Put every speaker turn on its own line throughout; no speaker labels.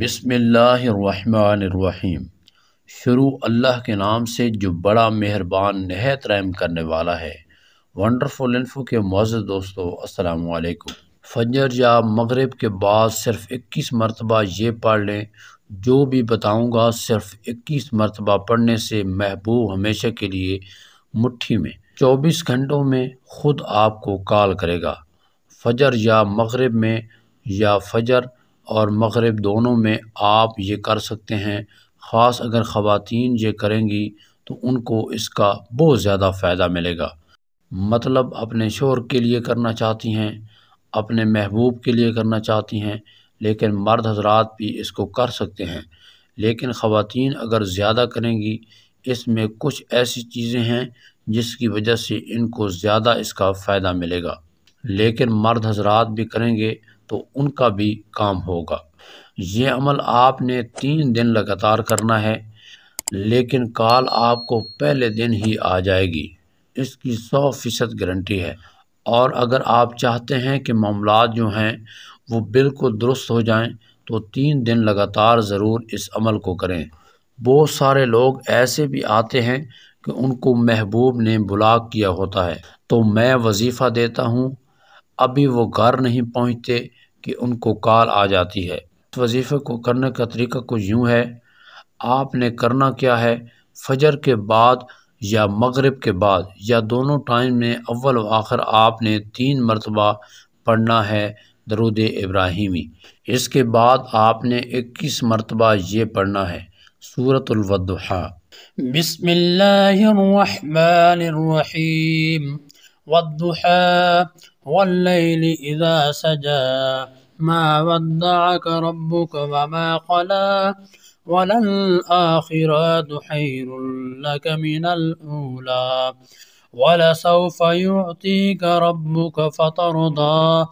بسم اللہ الرحمن الرحیم شروع اللہ کے نام سے جو بڑا مہربان نہایت رحم کرنے والا ہے ونڈرفل انفو کے معزز دوستو السلام علیکم فجر یا مغرب کے بعد صرف اکیس مرتبہ یہ پڑھ لیں جو بھی بتاؤں گا صرف اکیس مرتبہ پڑھنے سے محبوب ہمیشہ کے لیے مٹھی میں چوبیس گھنٹوں میں خود آپ کو کال کرے گا فجر یا مغرب میں یا فجر اور مغرب دونوں میں آپ یہ کر سکتے ہیں خاص اگر خواتین یہ کریں گی تو ان کو اس کا بہت زیادہ فائدہ ملے گا مطلب اپنے شور کے لیے کرنا چاہتی ہیں اپنے محبوب کے لیے کرنا چاہتی ہیں لیکن مرد حضرات بھی اس کو کر سکتے ہیں لیکن خواتین اگر زیادہ کریں گی اس میں کچھ ایسی چیزیں ہیں جس کی وجہ سے ان کو زیادہ اس کا فائدہ ملے گا لیکن مرد حضرات بھی کریں گے تو ان کا بھی کام ہوگا یہ عمل آپ نے تین دن لگاتار کرنا ہے لیکن کال آپ کو پہلے دن ہی آ جائے گی اس کی سو فیصد گارنٹی ہے اور اگر آپ چاہتے ہیں کہ معاملات جو ہیں وہ بالکل درست ہو جائیں تو تین دن لگاتار ضرور اس عمل کو کریں بہت سارے لوگ ایسے بھی آتے ہیں کہ ان کو محبوب نے بلاک کیا ہوتا ہے تو میں وظیفہ دیتا ہوں ابھی وہ گھر نہیں پہنچتے کہ ان کو کال آ جاتی ہے اس وظیفے کو کرنے کا طریقہ کچھ یوں ہے آپ نے کرنا کیا ہے فجر کے بعد یا مغرب کے بعد یا دونوں ٹائم میں اول و آخر آپ نے تین مرتبہ پڑھنا ہے درود ابراہیمی اس کے بعد آپ نے اکیس مرتبہ یہ پڑھنا ہے صورت الرحیم
والضحى والليل إذا سجى ما ودعك ربك وما قلى وللآخرات خير لك من الأولى ولسوف يعطيك ربك فترضى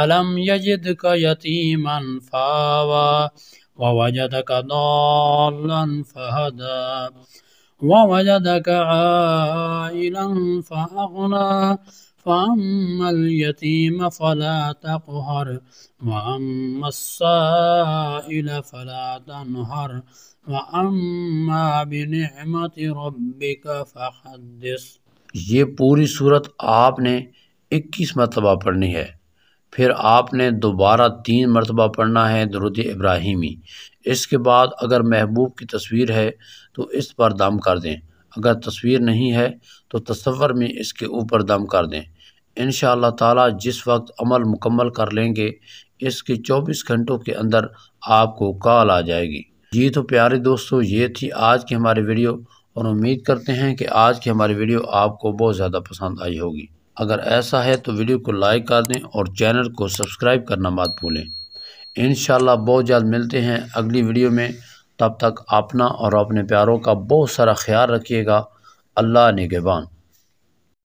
ألم يجدك يتيما فاوى ووجدك ضالا فهدى ووجدك عائلا فأغنى فأما اليتيم فلا تقهر وأما السائل فلا تنهر وأما بنعمة ربك فحدث
یہ پوری صورت آپ نے اکیس مرتبہ پڑھنی ہے پھر آپ نے دوبارہ تین مرتبہ پڑھنا ہے درود ابراہیمی اس کے بعد اگر محبوب کی تصویر ہے تو اس پر دم کر دیں اگر تصویر نہیں ہے تو تصور میں اس کے اوپر دم کر دیں ان شاء اللہ تعالیٰ جس وقت عمل مکمل کر لیں گے اس کی چوبیس گھنٹوں کے اندر آپ کو کال آ جائے گی جی تو پیارے دوستو یہ تھی آج کی ہماری ویڈیو اور امید کرتے ہیں کہ آج کی ہماری ویڈیو آپ کو بہت زیادہ پسند آئی ہوگی اگر ایسا ہے تو ویڈیو کو لائک کر دیں اور چینل کو سبسکرائب کرنا مت بھولیں انشاءاللہ بہت جلد ملتے ہیں اگلی ویڈیو میں تب تک اپنا اور اپنے پیاروں کا بہت سارا خیال رکھیے گا اللہ نگبان